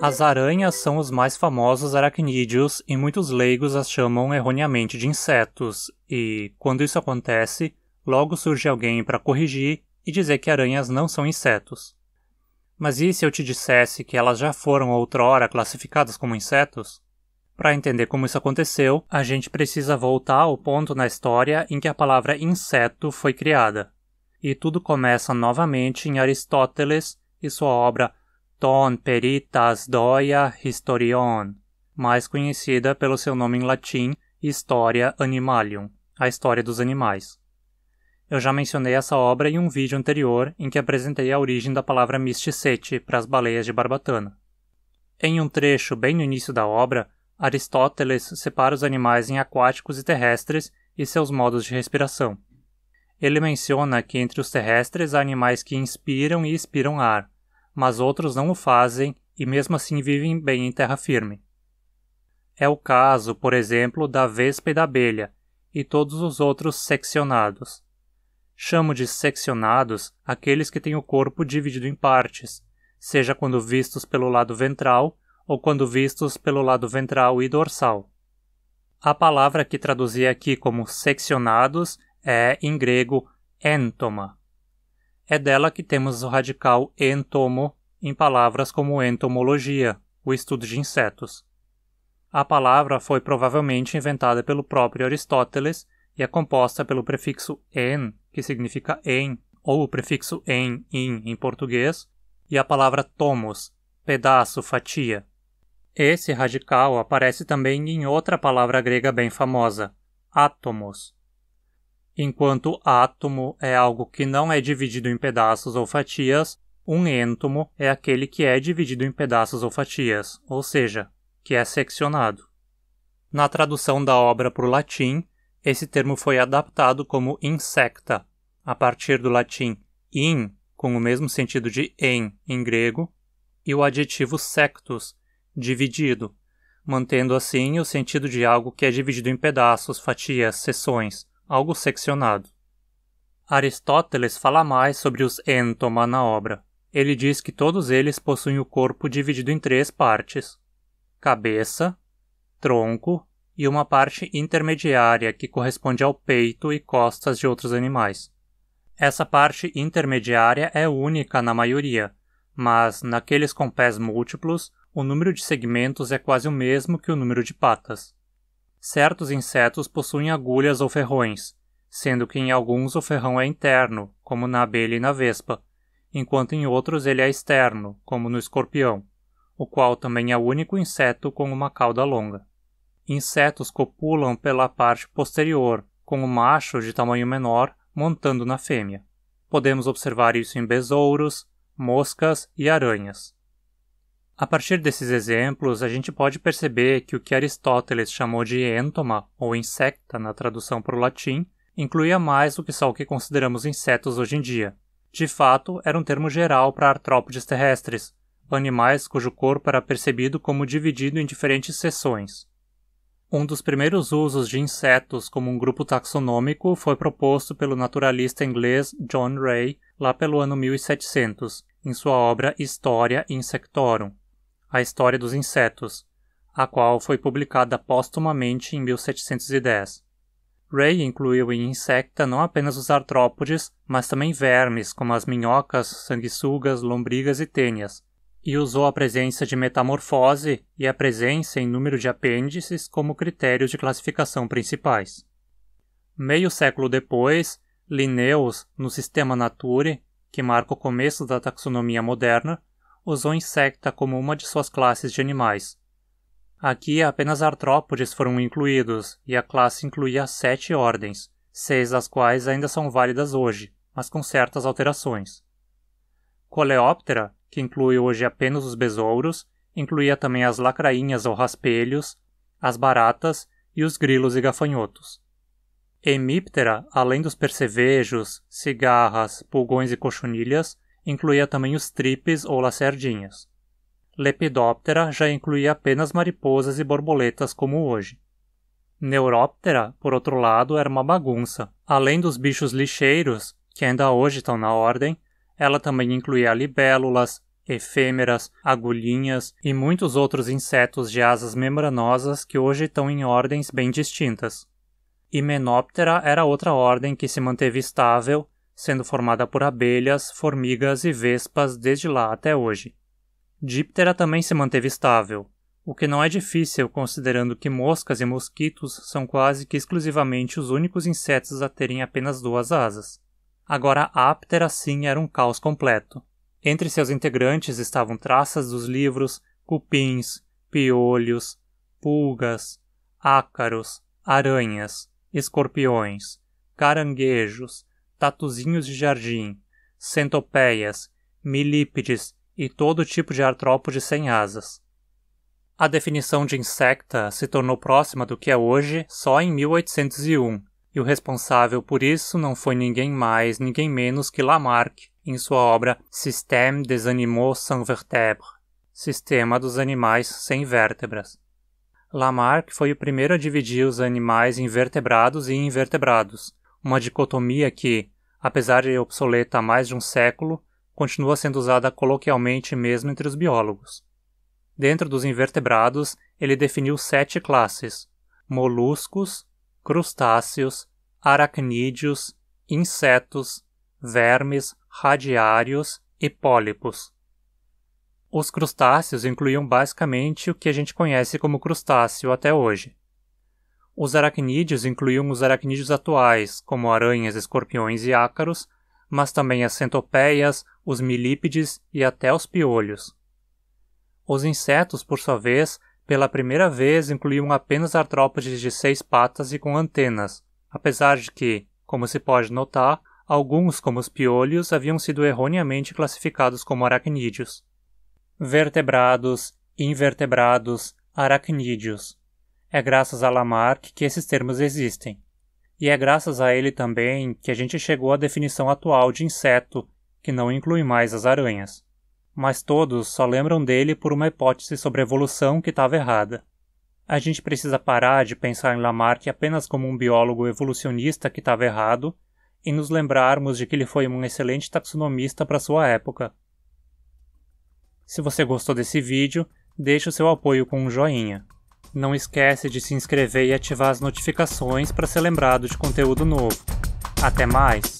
As aranhas são os mais famosos aracnídeos e muitos leigos as chamam erroneamente de insetos, e, quando isso acontece, logo surge alguém para corrigir e dizer que aranhas não são insetos. Mas e se eu te dissesse que elas já foram outrora classificadas como insetos? Para entender como isso aconteceu, a gente precisa voltar ao ponto na história em que a palavra inseto foi criada. E tudo começa novamente em Aristóteles e sua obra Ton Peritas Doia Historion, mais conhecida pelo seu nome em latim Historia Animalium, a história dos animais. Eu já mencionei essa obra em um vídeo anterior em que apresentei a origem da palavra misticete para as baleias de barbatana. Em um trecho bem no início da obra, Aristóteles separa os animais em aquáticos e terrestres e seus modos de respiração. Ele menciona que entre os terrestres há animais que inspiram e expiram ar, mas outros não o fazem e mesmo assim vivem bem em terra firme. É o caso, por exemplo, da vespa e da abelha, e todos os outros seccionados. Chamo de seccionados aqueles que têm o corpo dividido em partes, seja quando vistos pelo lado ventral ou quando vistos pelo lado ventral e dorsal. A palavra que traduzi aqui como seccionados é, em grego, entoma, é dela que temos o radical entomo em palavras como entomologia, o estudo de insetos. A palavra foi provavelmente inventada pelo próprio Aristóteles e é composta pelo prefixo en, que significa em, ou o prefixo em, in em português, e a palavra tomos, pedaço, fatia. Esse radical aparece também em outra palavra grega bem famosa, átomos, Enquanto átomo é algo que não é dividido em pedaços ou fatias, um êntomo é aquele que é dividido em pedaços ou fatias, ou seja, que é seccionado. Na tradução da obra para o latim, esse termo foi adaptado como insecta, a partir do latim in, com o mesmo sentido de em em grego, e o adjetivo sectus, dividido, mantendo assim o sentido de algo que é dividido em pedaços, fatias, seções, algo seccionado. Aristóteles fala mais sobre os entoma na obra. Ele diz que todos eles possuem o corpo dividido em três partes: cabeça, tronco e uma parte intermediária que corresponde ao peito e costas de outros animais. Essa parte intermediária é única na maioria, mas naqueles com pés múltiplos, o número de segmentos é quase o mesmo que o número de patas. Certos insetos possuem agulhas ou ferrões, sendo que em alguns o ferrão é interno, como na abelha e na vespa, enquanto em outros ele é externo, como no escorpião, o qual também é o único inseto com uma cauda longa. Insetos copulam pela parte posterior, com o macho de tamanho menor montando na fêmea. Podemos observar isso em besouros, moscas e aranhas. A partir desses exemplos, a gente pode perceber que o que Aristóteles chamou de entoma ou insecta na tradução para o latim, incluía mais do que só o que consideramos insetos hoje em dia. De fato, era um termo geral para artrópodes terrestres, animais cujo corpo era percebido como dividido em diferentes seções. Um dos primeiros usos de insetos como um grupo taxonômico foi proposto pelo naturalista inglês John Ray lá pelo ano 1700, em sua obra Historia Insectorum. A História dos Insetos, a qual foi publicada póstumamente em 1710. Ray incluiu em Insecta não apenas os artrópodes, mas também vermes como as minhocas, sanguessugas, lombrigas e tênias, e usou a presença de metamorfose e a presença em número de apêndices como critérios de classificação principais. Meio século depois, Linnaeus, no Sistema Nature, que marca o começo da taxonomia moderna, usou insecta como uma de suas classes de animais. Aqui apenas artrópodes foram incluídos, e a classe incluía sete ordens, seis das quais ainda são válidas hoje, mas com certas alterações. Coleóptera, que inclui hoje apenas os besouros, incluía também as lacrainhas ou raspelhos, as baratas e os grilos e gafanhotos. Hemíptera, além dos percevejos, cigarras, pulgões e cochonilhas, incluía também os tripes ou lacerdinhas. Lepidóptera já incluía apenas mariposas e borboletas como hoje. Neuróptera, por outro lado, era uma bagunça. Além dos bichos lixeiros, que ainda hoje estão na ordem, ela também incluía libélulas, efêmeras, agulhinhas e muitos outros insetos de asas membranosas que hoje estão em ordens bem distintas. Himenóptera era outra ordem que se manteve estável sendo formada por abelhas, formigas e vespas desde lá até hoje. Díptera também se manteve estável, o que não é difícil considerando que moscas e mosquitos são quase que exclusivamente os únicos insetos a terem apenas duas asas. Agora Aptera sim era um caos completo. Entre seus integrantes estavam traças dos livros, cupins, piolhos, pulgas, ácaros, aranhas, escorpiões, caranguejos, tatuzinhos de jardim, centopeias, milípedes e todo tipo de artrópode sem asas. A definição de insecta se tornou próxima do que é hoje só em 1801, e o responsável por isso não foi ninguém mais, ninguém menos que Lamarck, em sua obra Système des animaux sans vertèbres Sistema dos animais sem vértebras. Lamarck foi o primeiro a dividir os animais em vertebrados e invertebrados, uma dicotomia que, apesar de obsoleta há mais de um século, continua sendo usada coloquialmente mesmo entre os biólogos. Dentro dos invertebrados, ele definiu sete classes: moluscos, crustáceos, aracnídeos, insetos, vermes, radiários e pólipos. Os crustáceos incluíam basicamente o que a gente conhece como crustáceo até hoje, os aracnídeos incluíam os aracnídeos atuais, como aranhas, escorpiões e ácaros, mas também as centopeias, os milípedes e até os piolhos. Os insetos, por sua vez, pela primeira vez incluíam apenas artrópodes de seis patas e com antenas, apesar de que, como se pode notar, alguns, como os piolhos, haviam sido erroneamente classificados como aracnídeos. Vertebrados, invertebrados, aracnídeos. É graças a Lamarck que esses termos existem. E é graças a ele também que a gente chegou à definição atual de inseto, que não inclui mais as aranhas. Mas todos só lembram dele por uma hipótese sobre evolução que estava errada. A gente precisa parar de pensar em Lamarck apenas como um biólogo evolucionista que estava errado e nos lembrarmos de que ele foi um excelente taxonomista para sua época. Se você gostou desse vídeo, deixe o seu apoio com um joinha. Não esquece de se inscrever e ativar as notificações para ser lembrado de conteúdo novo. Até mais!